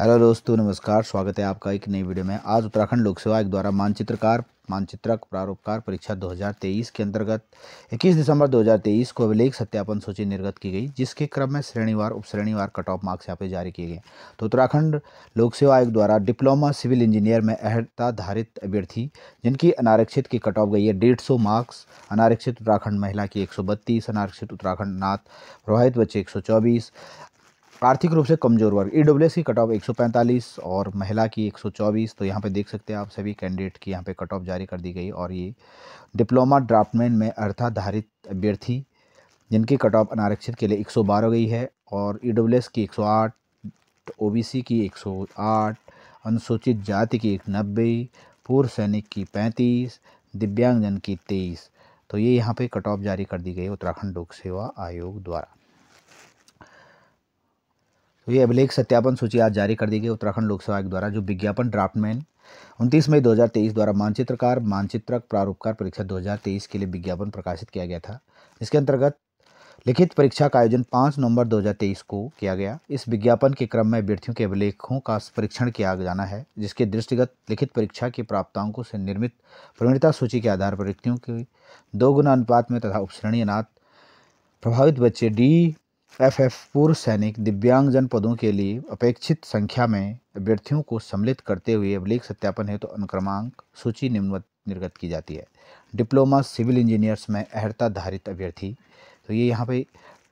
hello दोस्तों नमस्कार स्वागत है आपका एक नई वीडियो में आज उत्तराखंड लोक सेवा आयोग द्वारा मानचित्रकार मानचित्रक प्रारूपकार परीक्षा 2023 के अंतर्गत 21 दिसंबर 2023 को अभिलेख सत्यापन सूची निर्गत की गई जिसके क्रम में श्रेणीवार उपश्रेणीवार कट ऑफ मार्क्स यहाँ पे जारी किए गए तो उत्तराखंड लोक सेवा आयोग द्वारा डिप्लोमा सिविल इंजीनियर में अहताधारित अभ्यर्थी जिनकी अनारक्षित की कट ऑफ गई है डेढ़ मार्क्स अनारक्षित उत्तराखंड महिला की एक अनारक्षित उत्तराखंड नाथ प्रभावित बच्चे एक आर्थिक रूप से कमज़ोर वर्ग ई e की कट ऑफ पैंतालीस और महिला की 124 तो यहाँ पे देख सकते हैं आप सभी कैंडिडेट की यहाँ पे कट ऑफ जारी कर दी गई और ये डिप्लोमा ड्राफ्टमैन में अर्थाधारित अभ्यर्थी जिनकी कट ऑफ अनारक्षित के लिए 112 हो गई है और ई e की 108 ओबीसी की 108 अनुसूचित जाति की एक पूर्व सैनिक की पैंतीस दिव्यांगजन की तेईस तो ये यहाँ पर कट ऑफ जारी कर दी गई उत्तराखंड लोक सेवा आयोग द्वारा ये अभिलेख सत्यापन सूची आज जारी कर दी गई उत्तराखंड लोक सेवा आयोग द्वारा जो विज्ञापन ड्राफ्टमैन उनतीस मई 2023 द्वारा मानचित्रकार मानचित्रक प्रारूपकार परीक्षा 2023 के लिए विज्ञापन प्रकाशित किया गया था इसके अंतर्गत लिखित परीक्षा का आयोजन 5 नवंबर 2023 को किया गया इस विज्ञापन के क्रम में अभ्यर्थियों के अभिलेखों का परीक्षण किया जाना है जिसके दृष्टिगत लिखित परीक्षा के प्राप्तांकों से निर्मित प्रवीणता सूची के आधार पर रिक्तियों के दोगुना अनुपात में तथा उपश्रेणी अनाथ प्रभावित बच्चे डी एफ एफ पूर्व सैनिक दिव्यांगजन पदों के लिए अपेक्षित संख्या में अभ्यर्थियों को सम्मिलित करते हुए अभिलेख सत्यापन हेतु तो अनुक्रमांक सूची निम्नवत निर्गत की जाती है डिप्लोमा सिविल इंजीनियर्स में अहर्ता धारित अभ्यर्थी तो ये यहाँ पे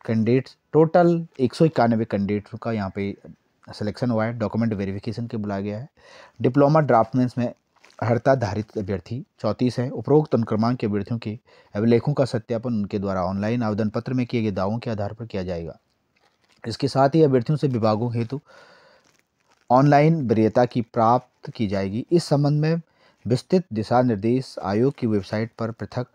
कैंडिडेट्स टोटल एक सौ इक्यानवे कैंडिडेट का यहाँ पे सिलेक्शन हुआ है डॉक्यूमेंट वेरिफिकेशन के बुलाया गया है डिप्लोमा ड्राफ्टमेंस में हड़ताधारित अभ्यर्थी चौंतीस हैं उपरोक्त अनुक्रमांक के अभ्यर्थियों के अभिलेखों का सत्यापन उनके द्वारा ऑनलाइन आवेदन पत्र में किए गए दावों के आधार पर किया जाएगा इसके साथ ही अभ्यर्थियों से विभागों हेतु ऑनलाइन वरीयता की प्राप्त की जाएगी इस संबंध में विस्तृत दिशा निर्देश आयोग की वेबसाइट पर पृथक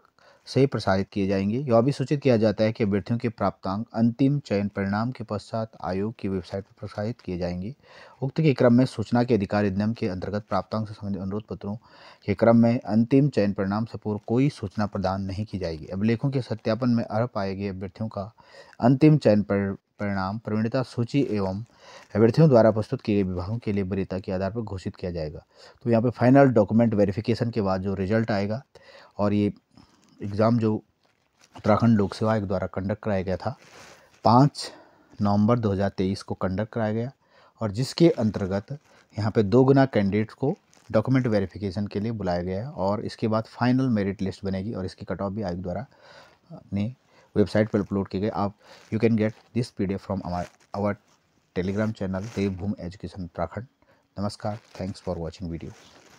से प्रसारित किए जाएंगे यह भी सूचित किया जाता है कि अभ्यर्थियों के प्राप्तांक अंतिम चयन परिणाम के पश्चात आयोग की वेबसाइट पर प्रसारित किए जाएंगे उक्त के क्रम में सूचना के अधिकार अधिनियम के अंतर्गत प्राप्तांक से संबंधित अनुरोध पत्रों के क्रम में अंतिम चयन परिणाम से पूर्व कोई सूचना प्रदान नहीं की जाएगी अभिलेखों के सत्यापन में अर्ह पाए गए अभ्यर्थियों का अंतिम चयन परिणाम प्रवीणता सूची एवं अभ्यर्थियों द्वारा प्रस्तुत किए गए विभागों के लिए वरीयता के आधार पर घोषित किया जाएगा तो यहाँ पे फाइनल डॉक्यूमेंट वेरिफिकेशन के बाद जो रिजल्ट आएगा और ये एग्ज़ाम जो उत्तराखंड लोक सेवा आयोग द्वारा कंडक्ट कराया गया था पाँच नवंबर 2023 को कंडक्ट कराया गया और जिसके अंतर्गत यहाँ पे दो गुना कैंडिडेट को डॉक्यूमेंट वेरिफिकेशन के लिए बुलाया गया है और इसके बाद फाइनल मेरिट लिस्ट बनेगी और इसकी कट ऑफ भी आयोग द्वारा ने वेबसाइट पर अपलोड किए गए आप you can get this P D F from our our Telegram channel Devbhoomi education Uttarakhand नमस्कार थैंक्स फॉर वॉचिंग वीडियो